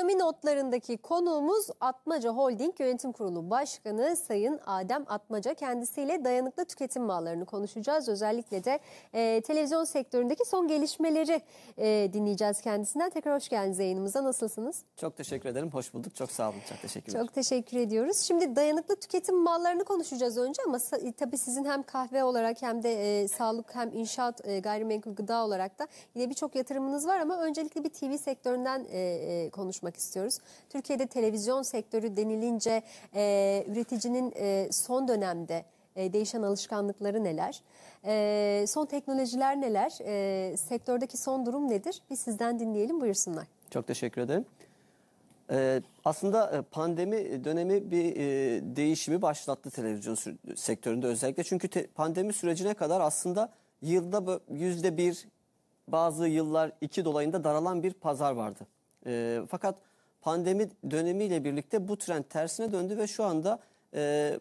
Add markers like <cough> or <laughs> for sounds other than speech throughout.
Ekonomi notlarındaki konuğumuz Atmaca Holding Yönetim Kurulu Başkanı Sayın Adem Atmaca. Kendisiyle dayanıklı tüketim mallarını konuşacağız. Özellikle de e, televizyon sektöründeki son gelişmeleri e, dinleyeceğiz kendisinden. Tekrar hoş geldiniz yayınımıza. Nasılsınız? Çok teşekkür ederim. Hoş bulduk. Çok sağ olun. Çok teşekkürler. Çok teşekkür ediyoruz. Şimdi dayanıklı tüketim mallarını konuşacağız önce ama e, tabii sizin hem kahve olarak hem de e, sağlık hem inşaat e, gayrimenkul gıda olarak da yine birçok yatırımınız var ama öncelikle bir TV sektöründen e, e, konuşmak konuşmak istiyoruz. Türkiye'de televizyon sektörü denilince e, üreticinin e, son dönemde e, değişen alışkanlıkları neler? E, son teknolojiler neler? E, sektördeki son durum nedir? Biz sizden dinleyelim buyursunlar. Çok teşekkür ederim. Ee, aslında e, pandemi dönemi bir e, değişimi başlattı televizyon sektöründe özellikle. Çünkü te, pandemi sürecine kadar aslında yılda yüzde bir bazı yıllar iki dolayında daralan bir pazar vardı. E, fakat pandemi dönemiyle birlikte bu trend tersine döndü ve şu anda e,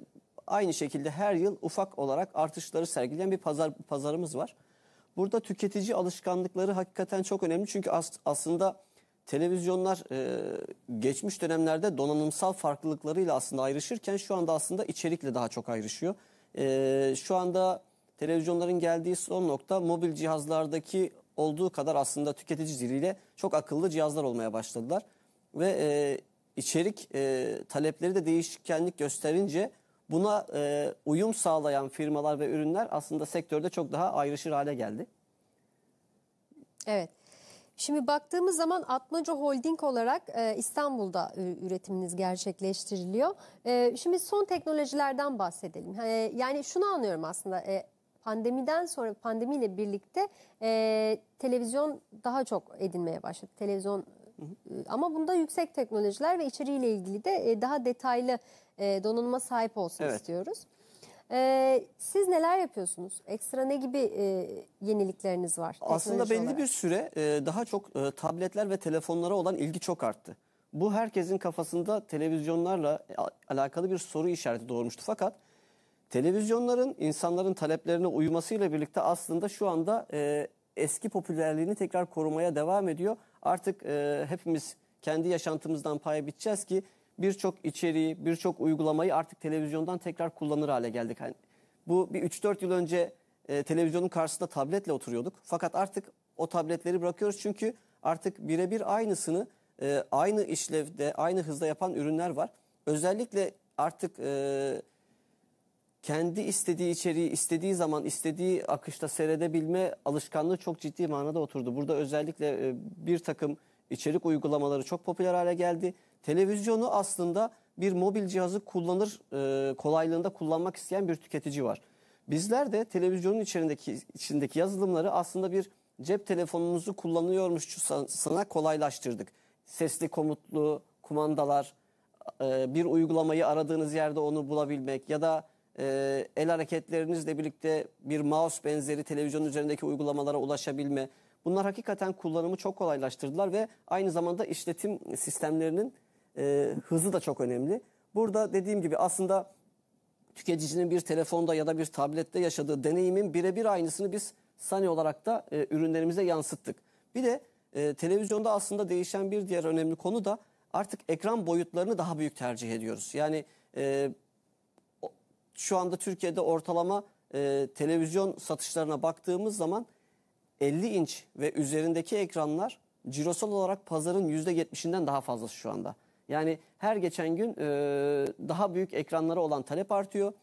aynı şekilde her yıl ufak olarak artışları sergileyen bir pazar pazarımız var. Burada tüketici alışkanlıkları hakikaten çok önemli çünkü as, aslında televizyonlar e, geçmiş dönemlerde donanımsal farklılıklarıyla aslında ayrışırken şu anda aslında içerikle daha çok ayrışıyor. E, şu anda televizyonların geldiği son nokta mobil cihazlardaki olduğu kadar aslında tüketici diliyle çok akıllı cihazlar olmaya başladılar. Ve e, içerik e, talepleri de değişkenlik gösterince buna e, uyum sağlayan firmalar ve ürünler aslında sektörde çok daha ayrışır hale geldi. Evet. Şimdi baktığımız zaman Atmaca Holding olarak e, İstanbul'da e, üretiminiz gerçekleştiriliyor. E, şimdi son teknolojilerden bahsedelim. E, yani şunu anlıyorum aslında e, pandemiden sonra pandemiyle birlikte e, televizyon daha çok edinmeye başladı. Televizyon hı hı. ama bunda yüksek teknolojiler ve içeriğiyle ilgili de e, daha detaylı e, donanıma sahip olsun evet. istiyoruz. E, siz neler yapıyorsunuz? Ekstra ne gibi e, yenilikleriniz var? Aslında belli olarak? bir süre e, daha çok e, tabletler ve telefonlara olan ilgi çok arttı. Bu herkesin kafasında televizyonlarla alakalı bir soru işareti doğurmuştu. Fakat Televizyonların insanların taleplerine uymasıyla birlikte aslında şu anda e, eski popülerliğini tekrar korumaya devam ediyor. Artık e, hepimiz kendi yaşantımızdan pay biçeceğiz ki birçok içeriği, birçok uygulamayı artık televizyondan tekrar kullanır hale geldik. Yani bu bir 3-4 yıl önce e, televizyonun karşısında tabletle oturuyorduk. Fakat artık o tabletleri bırakıyoruz çünkü artık birebir aynısını e, aynı işlevde, aynı hızda yapan ürünler var. Özellikle artık e, kendi istediği içeriği istediği zaman istediği akışta seyredebilme alışkanlığı çok ciddi manada oturdu. Burada özellikle e, bir takım içerik uygulamaları çok popüler hale geldi. Televizyonu aslında bir mobil cihazı kullanır e, kolaylığında kullanmak isteyen bir tüketici var. Bizler de televizyonun içindeki içindeki yazılımları aslında bir cep telefonumuzu kullanıyormuşçasına kolaylaştırdık. Sesli komutlu kumandalar, e, bir uygulamayı aradığınız yerde onu bulabilmek ya da ee, el hareketlerinizle birlikte bir mouse benzeri televizyon üzerindeki uygulamalara ulaşabilme. Bunlar hakikaten kullanımı çok kolaylaştırdılar ve aynı zamanda işletim sistemlerinin e, hızı da çok önemli. Burada dediğim gibi aslında tüketicinin bir telefonda ya da bir tablette yaşadığı deneyimin birebir aynısını biz Sani olarak da e, ürünlerimize yansıttık. Bir de e, televizyonda aslında değişen bir diğer önemli konu da artık ekran boyutlarını daha büyük tercih ediyoruz. Yani e, şu anda Türkiye'de ortalama e, televizyon satışlarına baktığımız zaman 50 inç ve üzerindeki ekranlar cirosal olarak pazarın %70'inden daha fazlası şu anda. Yani her geçen gün e, daha büyük ekranlara olan talep artıyor.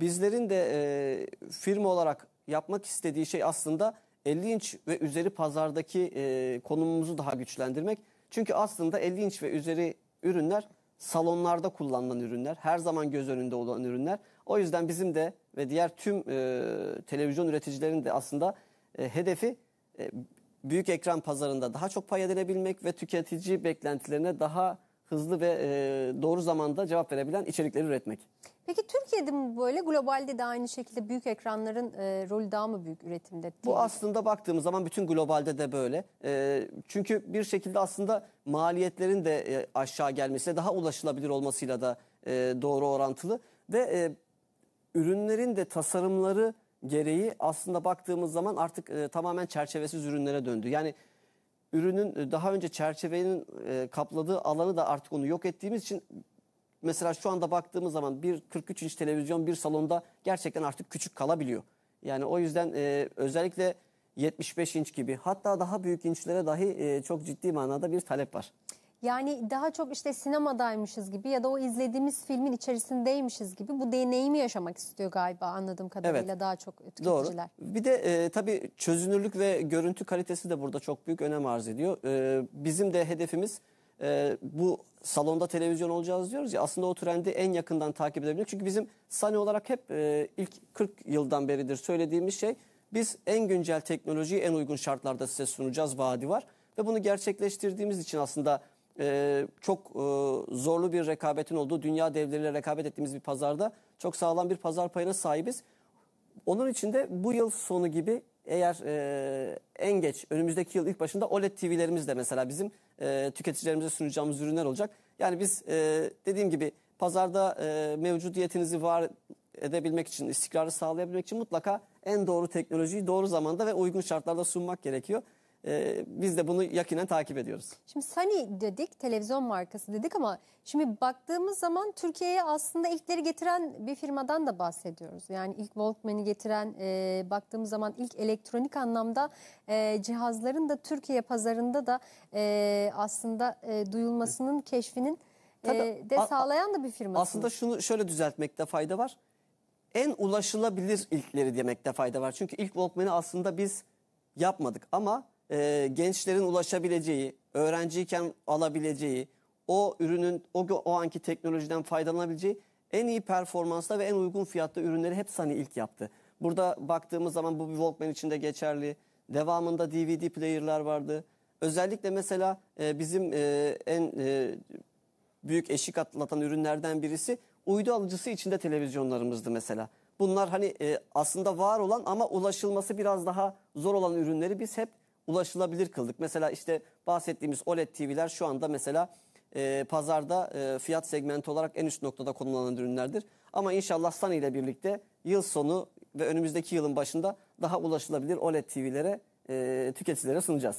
Bizlerin de e, firma olarak yapmak istediği şey aslında 50 inç ve üzeri pazardaki e, konumumuzu daha güçlendirmek. Çünkü aslında 50 inç ve üzeri ürünler salonlarda kullanılan ürünler, her zaman göz önünde olan ürünler. O yüzden bizim de ve diğer tüm e, televizyon üreticilerin de aslında e, hedefi e, büyük ekran pazarında daha çok pay edinebilmek ve tüketici beklentilerine daha hızlı ve e, doğru zamanda cevap verebilen içerikleri üretmek. Peki Türkiye'de mi böyle globalde de aynı şekilde büyük ekranların e, rolü daha mı büyük üretimde? Değil Bu aslında baktığımız zaman bütün globalde de böyle. E, çünkü bir şekilde aslında maliyetlerin de e, aşağı gelmesi, daha ulaşılabilir olmasıyla da e, doğru orantılı. Ve e, ürünlerin de tasarımları gereği aslında baktığımız zaman artık e, tamamen çerçevesiz ürünlere döndü. Yani ürünün e, daha önce çerçevenin e, kapladığı alanı da artık onu yok ettiğimiz için mesela şu anda baktığımız zaman bir 43 inç televizyon bir salonda gerçekten artık küçük kalabiliyor. Yani o yüzden e, özellikle 75 inç gibi hatta daha büyük inçlere dahi e, çok ciddi manada bir talep var. Yani daha çok işte sinemadaymışız gibi ya da o izlediğimiz filmin içerisindeymişiz gibi bu deneyimi yaşamak istiyor galiba anladığım kadarıyla evet. daha çok tüketiciler. Doğru. Bir de e, tabii çözünürlük ve görüntü kalitesi de burada çok büyük önem arz ediyor. E, bizim de hedefimiz e, bu salonda televizyon olacağız diyoruz ya aslında o trendi en yakından takip edebilmek. Çünkü bizim sani olarak hep e, ilk 40 yıldan beridir söylediğimiz şey biz en güncel teknolojiyi en uygun şartlarda size sunacağız vaadi var. Ve bunu gerçekleştirdiğimiz için aslında e, çok e, zorlu bir rekabetin olduğu dünya devleriyle rekabet ettiğimiz bir pazarda çok sağlam bir pazar payına sahibiz. Onun için de bu yıl sonu gibi eğer e, en geç önümüzdeki yıl ilk başında OLED TV'lerimiz de mesela bizim e, tüketicilerimize sunacağımız ürünler olacak. Yani biz e, dediğim gibi pazarda e, mevcudiyetinizi var edebilmek için, istikrarı sağlayabilmek için mutlaka en doğru teknolojiyi doğru zamanda ve uygun şartlarda sunmak gerekiyor. E, biz de bunu yakinen takip ediyoruz. Şimdi Sony dedik, televizyon markası dedik ama şimdi baktığımız zaman Türkiye'ye aslında ilkleri getiren bir firmadan da bahsediyoruz. Yani ilk Walkman'i getiren, e, baktığımız zaman ilk elektronik anlamda e, cihazların da Türkiye pazarında da e, aslında e, duyulmasının, keşfinin e, de sağlayan da bir firma. Aslında şunu şöyle düzeltmekte fayda var. En ulaşılabilir ilkleri demekte fayda var. Çünkü ilk Walkman'i aslında biz yapmadık ama e, gençlerin ulaşabileceği, öğrenciyken alabileceği, o ürünün o, o anki teknolojiden faydalanabileceği en iyi performansla ve en uygun fiyatta ürünleri hep sani ilk yaptı. Burada baktığımız zaman bu bir Walkman için de geçerli. Devamında DVD player'lar vardı. Özellikle mesela e, bizim e, en e, büyük eşik atlatan ürünlerden birisi uydu alıcısı içinde televizyonlarımızdı mesela. Bunlar hani e, aslında var olan ama ulaşılması biraz daha zor olan ürünleri biz hep ulaşılabilir kıldık. Mesela işte bahsettiğimiz OLED TV'ler şu anda mesela e, pazarda e, fiyat segmenti olarak en üst noktada konumlanan ürünlerdir. Ama inşallah Sony ile birlikte yıl sonu ve önümüzdeki yılın başında daha ulaşılabilir OLED TV'lere e, tüketicilere sunacağız.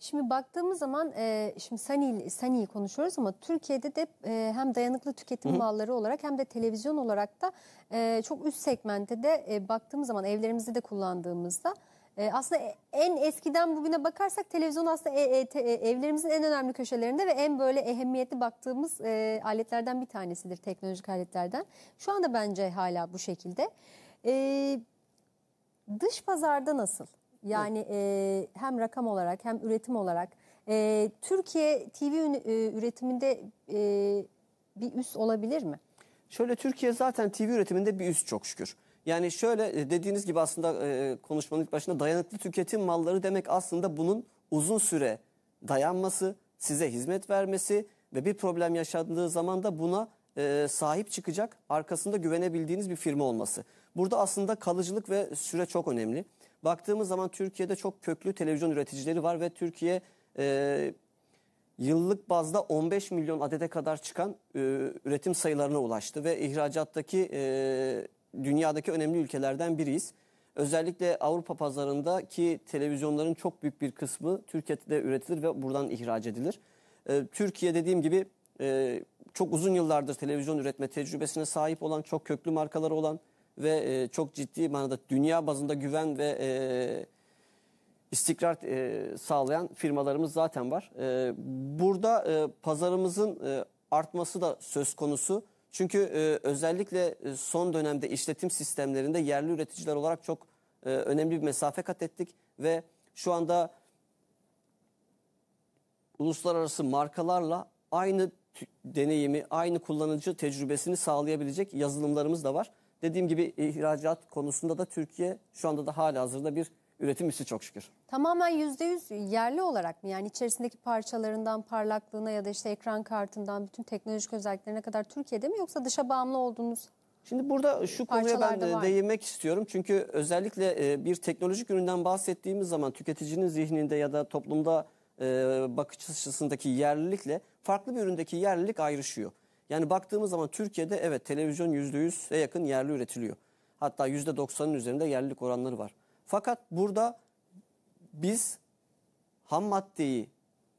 Şimdi baktığımız zaman e, şimdi Sunny, Sunny'yi konuşuyoruz ama Türkiye'de de e, hem dayanıklı tüketim Hı-hı. malları olarak hem de televizyon olarak da e, çok üst segmentte de e, baktığımız zaman evlerimizde de kullandığımızda ee, aslında e, en eskiden bugüne bakarsak televizyon aslında e, e, evlerimizin en önemli köşelerinde ve en böyle ehemmiyetli baktığımız aletlerden bir tanesidir teknolojik aletlerden. Şu anda bence hala bu şekilde. Ee, dış pazarda nasıl? Yani e, hem rakam olarak hem üretim olarak Türkiye TV üretiminde bir üst olabilir mi? Şöyle Türkiye zaten TV üretiminde bir üst çok şükür. Yani şöyle e, dediğiniz gibi aslında e, e, konuşmanın ilk başında dayanıklı tüketim malları demek aslında bunun uzun süre dayanması, size hizmet vermesi ve bir problem yaşandığı zaman da buna sahip çıkacak, arkasında güvenebildiğiniz bir firma olması. Burada aslında kalıcılık ve süre çok önemli. Baktığımız zaman Türkiye'de çok köklü televizyon üreticileri var ve Türkiye e, yıllık bazda 15 milyon adede kadar çıkan e, üretim sayılarına ulaştı ve ihracattaki e, dünyadaki önemli ülkelerden biriyiz. Özellikle Avrupa pazarındaki televizyonların çok büyük bir kısmı Türkiye'de üretilir ve buradan ihraç edilir. E, Türkiye dediğim gibi e, çok uzun yıllardır televizyon üretme tecrübesine sahip olan, çok köklü markaları olan ve e, çok ciddi manada dünya bazında güven ve e, istikrar e, sağlayan firmalarımız zaten var. E, burada e, pazarımızın e, artması da söz konusu. Çünkü e, özellikle e, son dönemde işletim sistemlerinde yerli üreticiler olarak çok e, önemli bir mesafe kat ettik ve şu anda uluslararası markalarla aynı deneyimi, aynı kullanıcı tecrübesini sağlayabilecek yazılımlarımız da var. Dediğim gibi ihracat konusunda da Türkiye şu anda da hala hazırda bir üretim işi çok şükür. Tamamen %100 yerli olarak mı? Yani içerisindeki parçalarından, parlaklığına ya da işte ekran kartından bütün teknolojik özelliklerine kadar Türkiye'de mi yoksa dışa bağımlı olduğunuz Şimdi burada şu konuya ben e, var. değinmek istiyorum. Çünkü özellikle e, bir teknolojik üründen bahsettiğimiz zaman tüketicinin zihninde ya da toplumda e, bakış açısındaki yerlilikle farklı bir üründeki yerlilik ayrışıyor. Yani baktığımız zaman Türkiye'de evet televizyon %100'e yakın yerli üretiliyor. Hatta %90'ın üzerinde yerlilik oranları var. Fakat burada biz ham maddeyi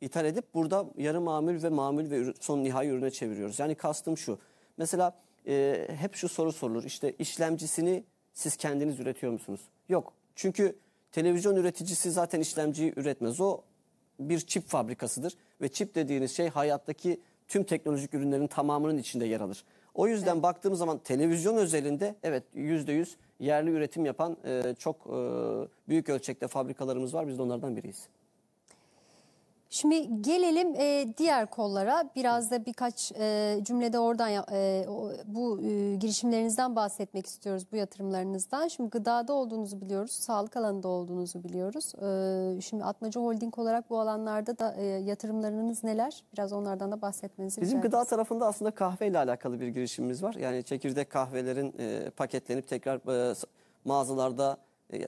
ithal edip burada yarı mamül ve mamül ve son nihai ürüne çeviriyoruz. Yani kastım şu. Mesela e, hep şu soru sorulur. İşte işlemcisini siz kendiniz üretiyor musunuz? Yok. Çünkü televizyon üreticisi zaten işlemciyi üretmez. O bir çip fabrikasıdır ve çip dediğiniz şey hayattaki tüm teknolojik ürünlerin tamamının içinde yer alır. O yüzden evet. baktığım zaman televizyon özelinde evet yüzde yüz yerli üretim yapan e, çok e, büyük ölçekte fabrikalarımız var. Biz de onlardan biriyiz. Şimdi gelelim e, diğer kollara. Biraz da birkaç e, cümlede oradan e, bu e, girişimlerinizden bahsetmek istiyoruz, bu yatırımlarınızdan. Şimdi gıdada olduğunuzu biliyoruz, sağlık alanında olduğunuzu biliyoruz. E, şimdi Atmaca Holding olarak bu alanlarda da e, yatırımlarınız neler? Biraz onlardan da bahsetmenizi Bizim gıda ediniz. tarafında aslında kahve ile alakalı bir girişimimiz var. Yani çekirdek kahvelerin e, paketlenip tekrar e, mağazalarda, e,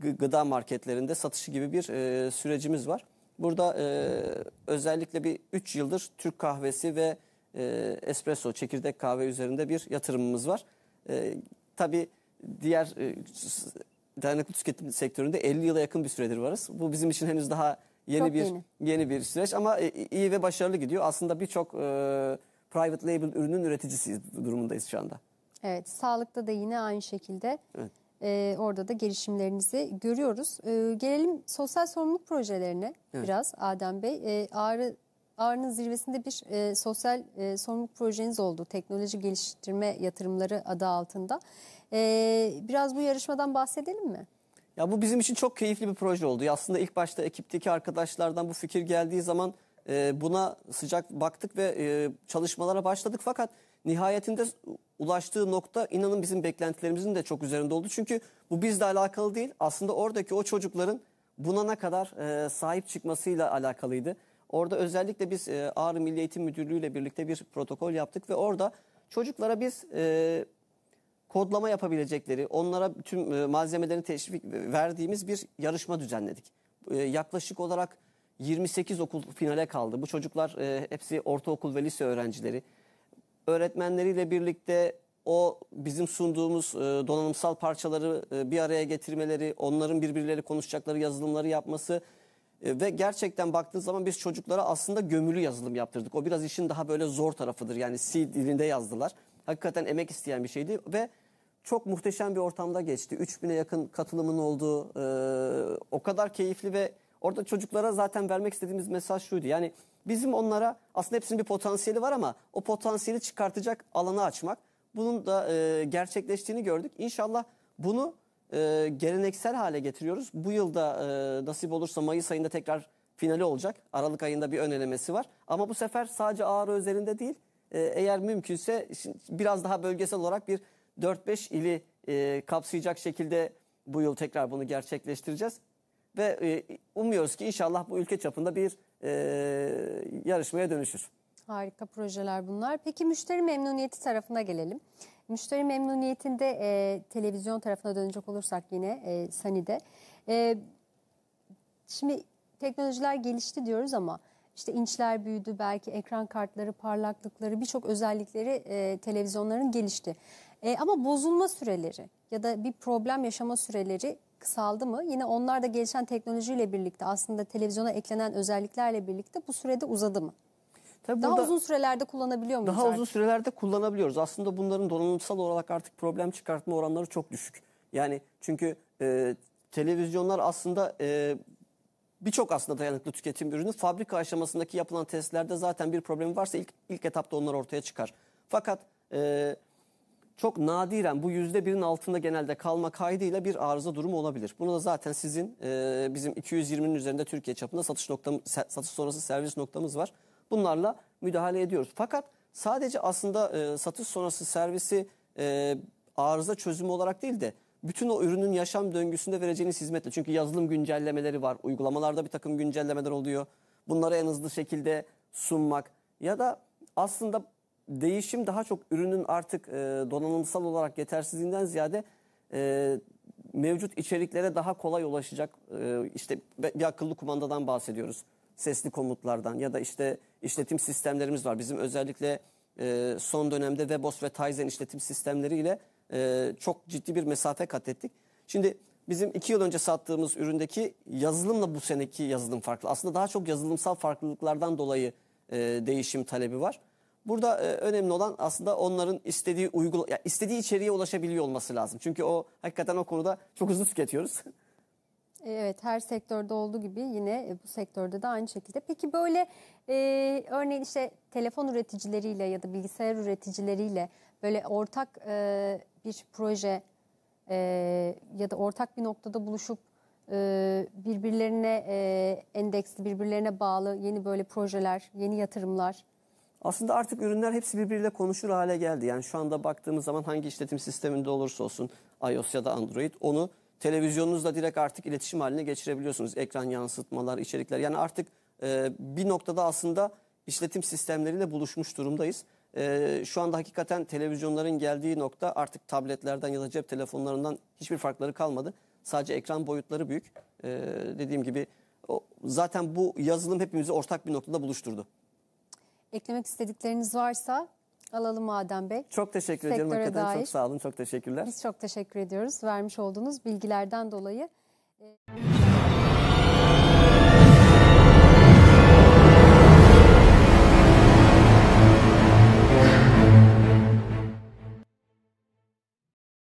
gıda marketlerinde satışı gibi bir e, sürecimiz var. Burada e, özellikle bir 3 yıldır Türk kahvesi ve e, espresso, çekirdek kahve üzerinde bir yatırımımız var. E, tabii diğer e, dayanıklı tüketim sektöründe 50 yıla yakın bir süredir varız. Bu bizim için henüz daha yeni Çok bir yeni. yeni bir süreç ama e, iyi ve başarılı gidiyor. Aslında birçok e, private label ürünün üreticisiyiz durumundayız şu anda. Evet, sağlıkta da yine aynı şekilde. Evet. E, orada da gelişimlerinizi görüyoruz. E, gelelim sosyal sorumluluk projelerine evet. biraz Adem Bey. E, Ağrı Ağrı'nın zirvesinde bir e, sosyal e, sorumluluk projeniz oldu. Teknoloji geliştirme yatırımları adı altında. E, biraz bu yarışmadan bahsedelim mi? Ya bu bizim için çok keyifli bir proje oldu. Ya aslında ilk başta ekipteki arkadaşlardan bu fikir geldiği zaman ee, buna sıcak baktık ve e, çalışmalara başladık. Fakat nihayetinde ulaştığı nokta inanın bizim beklentilerimizin de çok üzerinde oldu. Çünkü bu bizle alakalı değil. Aslında oradaki o çocukların buna ne kadar e, sahip çıkmasıyla alakalıydı. Orada özellikle biz e, Ağrı Milli Eğitim Müdürlüğü ile birlikte bir protokol yaptık ve orada çocuklara biz kodlama yapabilecekleri, onlara tüm malzemelerini teşvik verdiğimiz bir yarışma düzenledik. yaklaşık olarak 28 okul finale kaldı. Bu çocuklar e, hepsi ortaokul ve lise öğrencileri. Öğretmenleriyle birlikte o bizim sunduğumuz e, donanımsal parçaları e, bir araya getirmeleri, onların birbirleri konuşacakları yazılımları yapması e, ve gerçekten baktığınız zaman biz çocuklara aslında gömülü yazılım yaptırdık. O biraz işin daha böyle zor tarafıdır. Yani C dilinde yazdılar. Hakikaten emek isteyen bir şeydi ve çok muhteşem bir ortamda geçti. 3000'e yakın katılımın olduğu, e, o kadar keyifli ve Orada çocuklara zaten vermek istediğimiz mesaj şuydu. Yani bizim onlara aslında hepsinin bir potansiyeli var ama o potansiyeli çıkartacak alanı açmak. Bunun da e, gerçekleştiğini gördük. İnşallah bunu e, geleneksel hale getiriyoruz. Bu yılda e, nasip olursa Mayıs ayında tekrar finali olacak. Aralık ayında bir ön elemesi var. Ama bu sefer sadece Ağrı üzerinde değil. E, eğer mümkünse biraz daha bölgesel olarak bir 4-5 ili e, kapsayacak şekilde bu yıl tekrar bunu gerçekleştireceğiz ve e, umuyoruz ki inşallah bu ülke çapında bir e, yarışmaya dönüşür. Harika projeler bunlar. Peki müşteri memnuniyeti tarafına gelelim. Müşteri memnuniyetinde e, televizyon tarafına dönecek olursak yine e, Sani'de. E, şimdi teknolojiler gelişti diyoruz ama işte inçler büyüdü belki ekran kartları parlaklıkları birçok özellikleri e, televizyonların gelişti. E, ama bozulma süreleri ya da bir problem yaşama süreleri kısaldı mı? Yine onlar da gelişen teknolojiyle birlikte aslında televizyona eklenen özelliklerle birlikte bu sürede uzadı mı? Tabii daha uzun sürelerde kullanabiliyor muyuz? Daha artık? uzun sürelerde kullanabiliyoruz. Aslında bunların donanımsal olarak artık problem çıkartma oranları çok düşük. Yani çünkü e, televizyonlar aslında e, birçok aslında dayanıklı tüketim ürünü fabrika aşamasındaki yapılan testlerde zaten bir problem varsa ilk ilk etapta onlar ortaya çıkar. Fakat e, çok nadiren bu yüzde birin altında genelde kalma kaydıyla bir arıza durumu olabilir. Bunu da zaten sizin e, bizim 220'nin üzerinde Türkiye çapında satış noktam, satış sonrası servis noktamız var. Bunlarla müdahale ediyoruz. Fakat sadece aslında e, satış sonrası servisi e, arıza çözümü olarak değil de bütün o ürünün yaşam döngüsünde vereceğiniz hizmetle. Çünkü yazılım güncellemeleri var, uygulamalarda bir takım güncellemeler oluyor. Bunları en hızlı şekilde sunmak ya da aslında değişim daha çok ürünün artık e, donanımsal olarak yetersizliğinden ziyade e, mevcut içeriklere daha kolay ulaşacak. E, işte bir akıllı kumandadan bahsediyoruz. Sesli komutlardan ya da işte işletim sistemlerimiz var. Bizim özellikle e, son dönemde WebOS ve Tizen işletim sistemleriyle e, çok ciddi bir mesafe kat ettik. Şimdi bizim iki yıl önce sattığımız üründeki yazılımla bu seneki yazılım farklı. Aslında daha çok yazılımsal farklılıklardan dolayı e, değişim talebi var. Burada e, önemli olan aslında onların istediği uygula yani istediği içeriğe ulaşabiliyor olması lazım. Çünkü o hakikaten o konuda çok hızlı tüketiyoruz. <laughs> E, evet her sektörde olduğu gibi yine e, bu sektörde de aynı şekilde. Peki böyle e, örneğin işte telefon üreticileriyle ya da bilgisayar üreticileriyle böyle ortak e, bir proje e, ya da ortak bir noktada buluşup e, birbirlerine e, endeksli birbirlerine bağlı yeni böyle projeler, yeni yatırımlar aslında artık ürünler hepsi birbiriyle konuşur hale geldi. Yani şu anda baktığımız zaman hangi işletim sisteminde olursa olsun iOS ya da Android onu televizyonunuzla direkt artık iletişim haline geçirebiliyorsunuz. Ekran yansıtmalar, içerikler yani artık e, bir noktada aslında işletim sistemleriyle buluşmuş durumdayız. E, şu anda hakikaten televizyonların geldiği nokta artık tabletlerden ya da cep telefonlarından hiçbir farkları kalmadı. Sadece ekran boyutları büyük. E, dediğim gibi o, zaten bu yazılım hepimizi ortak bir noktada buluşturdu eklemek istedikleriniz varsa alalım Adem Bey. Çok teşekkür Sektöre ediyorum. Hakikaten dair. çok sağ olun. Çok teşekkürler. Biz çok teşekkür ediyoruz vermiş olduğunuz bilgilerden dolayı.